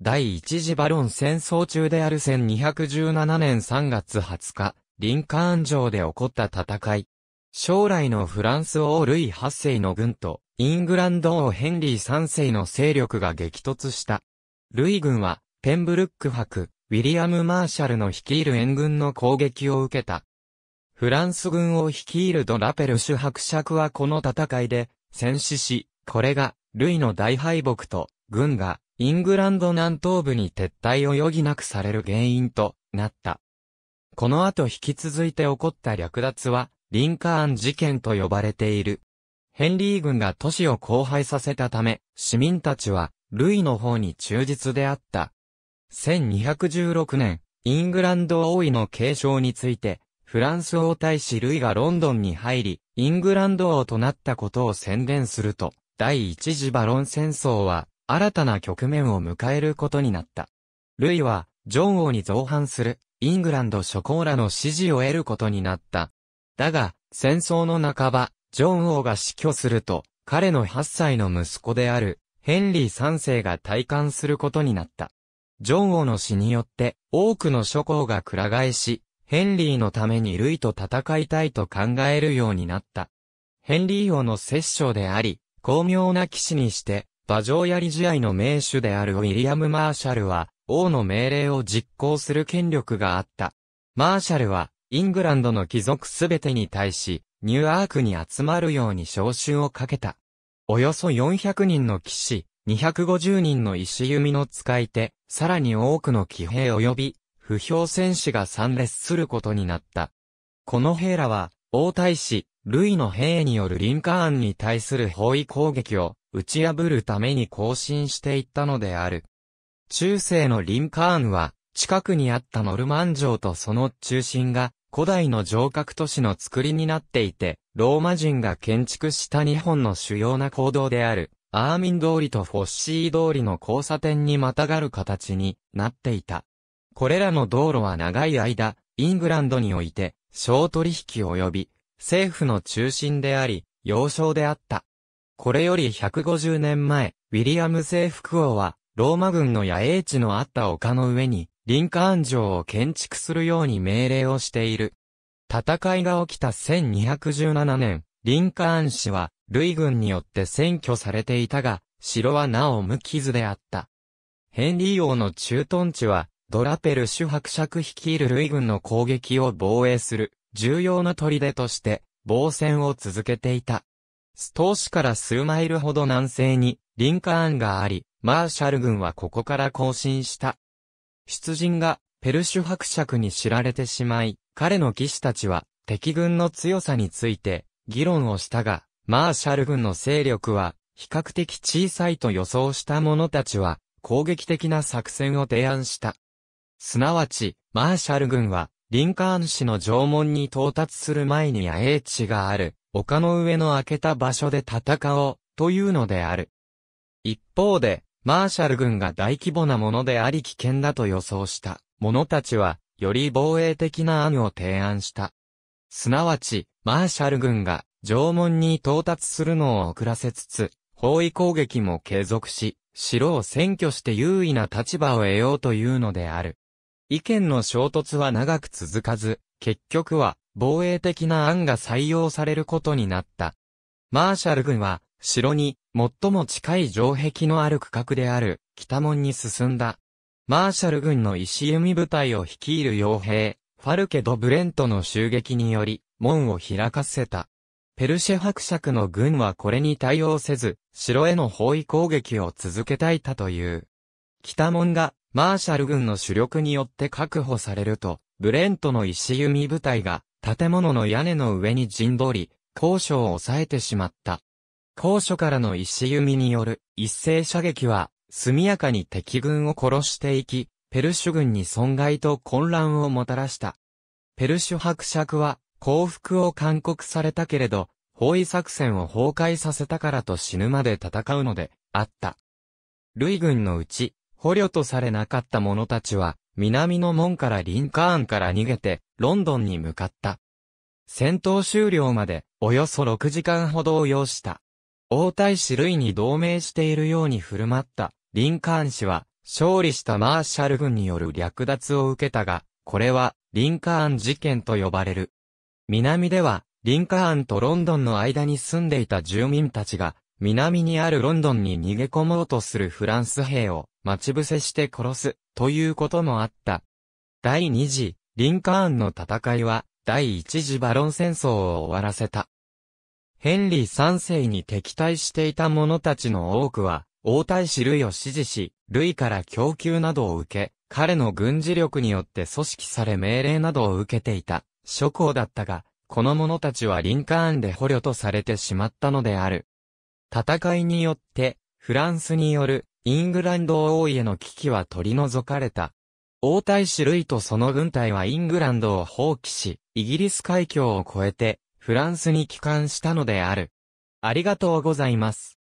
第一次バロン戦争中である1217年3月20日、リンカーン城で起こった戦い。将来のフランス王ルイ8世の軍と、イングランド王ヘンリー3世の勢力が激突した。ルイ軍は、ペンブルック博、ウィリアム・マーシャルの率いる援軍の攻撃を受けた。フランス軍を率いるドラペルシュ伯爵はこの戦いで、戦死し、これが、ルイの大敗北と、軍が、イングランド南東部に撤退を余儀なくされる原因となった。この後引き続いて起こった略奪は、リンカーン事件と呼ばれている。ヘンリー軍が都市を荒廃させたため、市民たちは、ルイの方に忠実であった。1216年、イングランド王位の継承について、フランス王大使ルイがロンドンに入り、イングランド王となったことを宣言すると、第一次バロン戦争は新たな局面を迎えることになった。ルイは、ジョン王に造反する、イングランド諸侯らの支持を得ることになった。だが、戦争の半ば、ジョン王が死去すると、彼の8歳の息子である、ヘンリー3世が退官することになった。ジョン王の死によって、多くの諸侯が暗返し、ヘンリーのためにルイと戦いたいと考えるようになった。ヘンリー王の摂政であり、巧妙な騎士にして、馬上槍試合の名手であるウィリアム・マーシャルは、王の命令を実行する権力があった。マーシャルは、イングランドの貴族すべてに対し、ニューアークに集まるように召集をかけた。およそ400人の騎士、250人の石弓の使い手、さらに多くの騎兵及び、不評戦士が参列することになった。この兵らは、王太子、ルイの兵によるリンカーンに対する包囲攻撃を、打ち破るために更新していったのである。中世のリンカーンは、近くにあったノルマン城とその中心が、古代の城郭都市の作りになっていて、ローマ人が建築した日本の主要な行動である、アーミン通りとフォッシー通りの交差点にまたがる形になっていた。これらの道路は長い間、イングランドにおいて、小取引及び、政府の中心であり、要衝であった。これより150年前、ウィリアム征服王は、ローマ軍の野営地のあった丘の上に、リンカーン城を建築するように命令をしている。戦いが起きた1217年、リンカーン氏は、ルイ軍によって占拠されていたが、城はなお無傷であった。ヘンリー王の駐屯地は、ドラペル主伯爵率いるルイ軍の攻撃を防衛する、重要な砦として、防戦を続けていた。ストー市から数マイルほど南西に、リンカーンがあり、マーシャル軍はここから行進した。出陣が、ペルシュ伯爵に知られてしまい、彼の騎士たちは、敵軍の強さについて、議論をしたが、マーシャル軍の勢力は、比較的小さいと予想した者たちは、攻撃的な作戦を提案した。すなわち、マーシャル軍は、リンカーン市の城門に到達する前に野営地がある、丘の上の開けた場所で戦おう、というのである。一方で、マーシャル軍が大規模なものであり危険だと予想した者たちは、より防衛的な案を提案した。すなわち、マーシャル軍が縄文に到達するのを遅らせつつ、包囲攻撃も継続し、城を占拠して優位な立場を得ようというのである。意見の衝突は長く続かず、結局は防衛的な案が採用されることになった。マーシャル軍は城に最も近い城壁のある区画である北門に進んだ。マーシャル軍の石弓部隊を率いる傭兵、ファルケ・ド・ブレントの襲撃により門を開かせた。ペルシェ伯爵の軍はこれに対応せず、城への包囲攻撃を続けたいたという。北門がマーシャル軍の主力によって確保されると、ブレントの石弓部隊が建物の屋根の上に陣取り、高所を抑えてしまった。高所からの石弓による一斉射撃は速やかに敵軍を殺していき、ペルシュ軍に損害と混乱をもたらした。ペルシュ伯爵は降伏を勧告されたけれど、包囲作戦を崩壊させたからと死ぬまで戦うのであった。類軍のうち、捕虜とされなかった者たちは、南の門からリンカーンから逃げて、ロンドンに向かった。戦闘終了まで、およそ6時間ほどを要した。王太子類に同盟しているように振る舞った、リンカーン氏は、勝利したマーシャル軍による略奪を受けたが、これは、リンカーン事件と呼ばれる。南では、リンカーンとロンドンの間に住んでいた住民たちが、南にあるロンドンに逃げ込もうとするフランス兵を待ち伏せして殺す、ということもあった。第二次、リンカーンの戦いは、第一次バロン戦争を終わらせた。ヘンリー三世に敵対していた者たちの多くは、王太子類を支持し、類から供給などを受け、彼の軍事力によって組織され命令などを受けていた、諸侯だったが、この者たちはリンカーンで捕虜とされてしまったのである。戦いによって、フランスによるイングランド王位の危機は取り除かれた。王太子類とその軍隊はイングランドを放棄し、イギリス海峡を越えて、フランスに帰還したのである。ありがとうございます。